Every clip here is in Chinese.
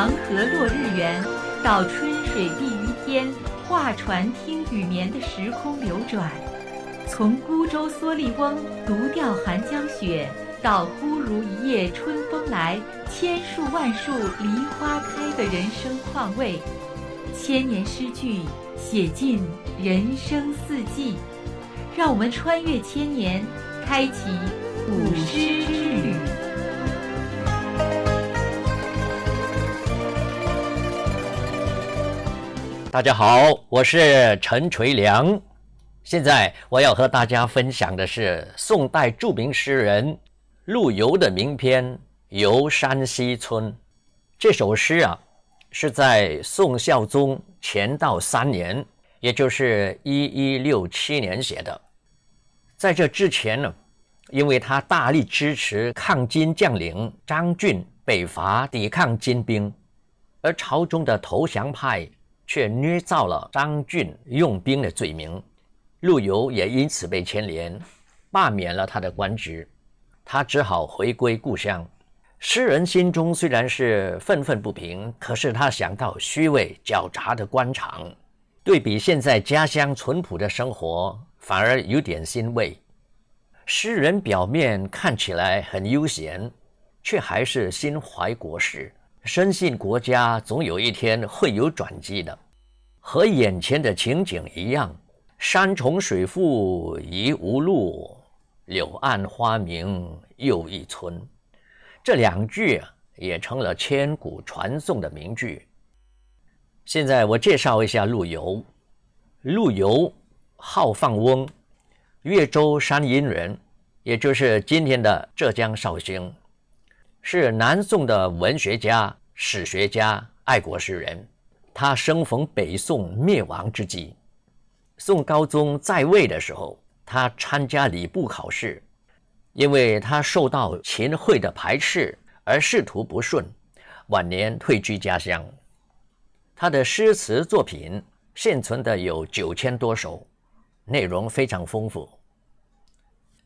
长河落日圆，到春水碧于天，画船听雨眠的时空流转；从孤舟蓑笠翁，独钓寒江雪，到忽如一夜春风来，千树万树梨花开的人生况味。千年诗句写尽人生四季，让我们穿越千年，开启古诗之旅。大家好，我是陈垂良。现在我要和大家分享的是宋代著名诗人陆游的名篇《游山西村》。这首诗啊，是在宋孝宗乾道三年，也就是一一六七年写的。在这之前呢，因为他大力支持抗金将领张俊北伐，抵抗金兵，而朝中的投降派。却捏造了张俊用兵的罪名，陆游也因此被牵连，罢免了他的官职，他只好回归故乡。诗人心中虽然是愤愤不平，可是他想到虚伪狡诈的官场，对比现在家乡淳朴的生活，反而有点欣慰。诗人表面看起来很悠闲，却还是心怀国事。深信国家总有一天会有转机的，和眼前的情景一样，山重水复疑无路，柳暗花明又一村。这两句也成了千古传诵的名句。现在我介绍一下陆游，陆游号放翁，越州山阴人，也就是今天的浙江绍兴。是南宋的文学家、史学家、爱国诗人。他生逢北宋灭亡之际，宋高宗在位的时候，他参加礼部考试，因为他受到秦桧的排斥而仕途不顺，晚年退居家乡。他的诗词作品现存的有九千多首，内容非常丰富。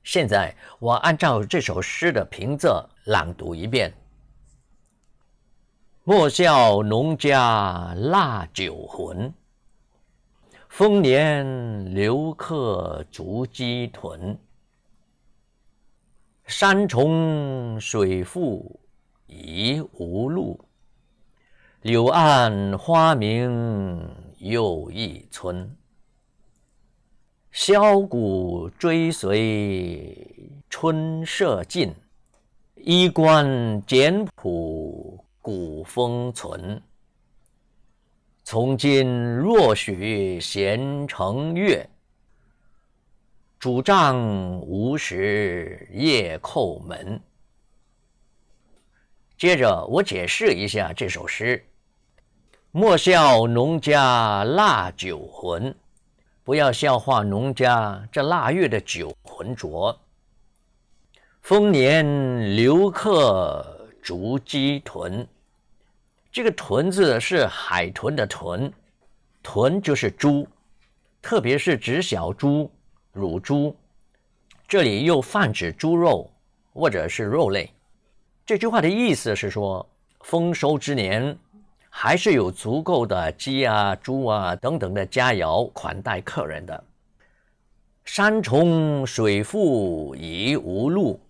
现在，我按照这首诗的平仄朗读一遍：“莫笑农家腊酒浑，丰年留客足鸡豚。山重水复疑无路，柳暗花明又一村。”箫鼓追随春社近，衣冠简朴古风存。从今若许闲乘月，拄杖无时夜叩门。接着，我解释一下这首诗：莫笑农家腊酒浑。不要笑话农家这腊月的酒浑浊。丰年留客足鸡豚，这个“豚”字是海豚的“豚”，“豚”就是猪，特别是指小猪、乳猪，这里又泛指猪肉或者是肉类。这句话的意思是说，丰收之年。还是有足够的鸡啊、猪啊等等的佳肴款待客人的。山重水复疑无路，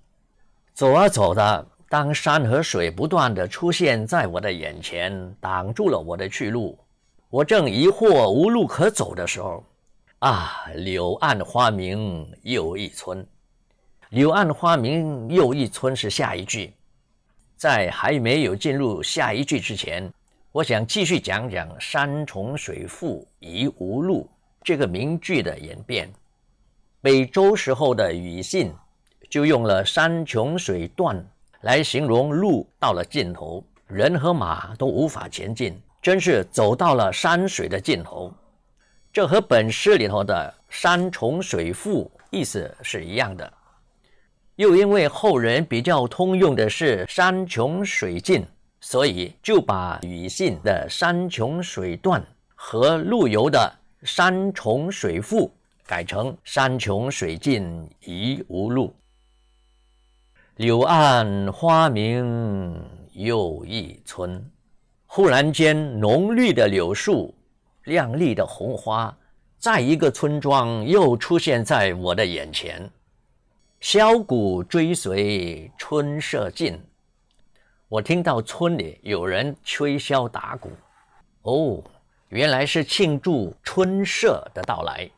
走啊走的，当山和水不断的出现在我的眼前，挡住了我的去路。我正疑惑无路可走的时候，啊，柳暗花明又一村。柳暗花明又一村是下一句，在还没有进入下一句之前。我想继续讲讲“山重水复疑无路”这个名句的演变。北周时候的庾信就用了“山穷水断”来形容路到了尽头，人和马都无法前进，真是走到了山水的尽头。这和本诗里头的“山重水复”意思是一样的。又因为后人比较通用的是“山穷水尽”。所以就把庾信的“山穷水断”和陆游的“山重水复”改成“山穷水尽疑无路”，柳暗花明又一村。忽然间，浓绿的柳树、亮丽的红花，在一个村庄又出现在我的眼前。箫鼓追随春社近。我听到村里有人吹箫打鼓，哦，原来是庆祝春社的到来。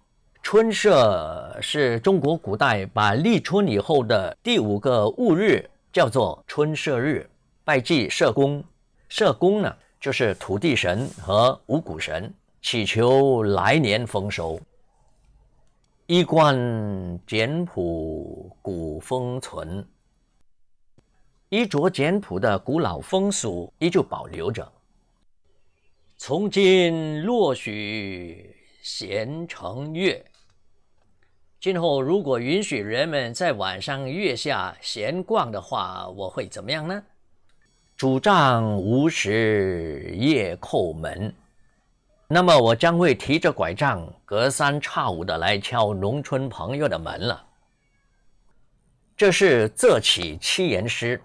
春社是中国古代把立春以后的第五个戊日叫做春社日，拜祭社公。社公呢，就是土地神和五谷神，祈求来年丰收。衣冠简朴古风存。衣着简朴的古老风俗依旧保留着。从今若许闲乘月，今后如果允许人们在晚上月下闲逛的话，我会怎么样呢？拄杖无时夜叩门，那么我将会提着拐杖，隔三差五的来敲农村朋友的门了。这是这起七言诗。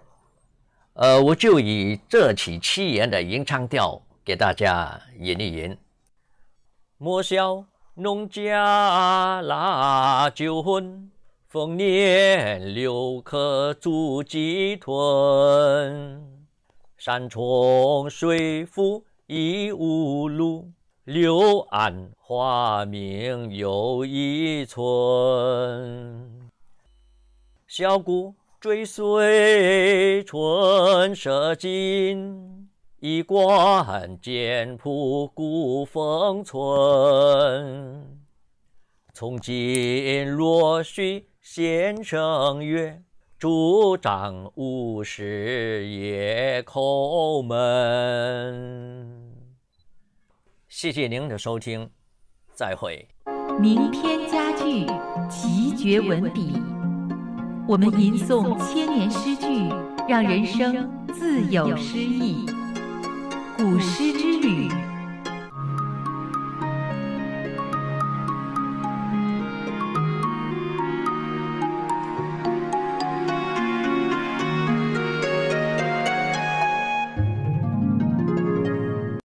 呃，我就以这曲七言的吟唱调给大家吟一吟：莫笑农家腊酒浑，丰年留客足鸡豚。山重水复疑无路，柳暗花明又一村。小姑。追随春社近，衣冠简朴古风存。从今若许闲乘月，拄杖无时夜叩门。谢谢您的收听，再会。名篇佳句，奇绝文笔。我们吟诵千年诗句，让人生自有诗意。古诗之旅。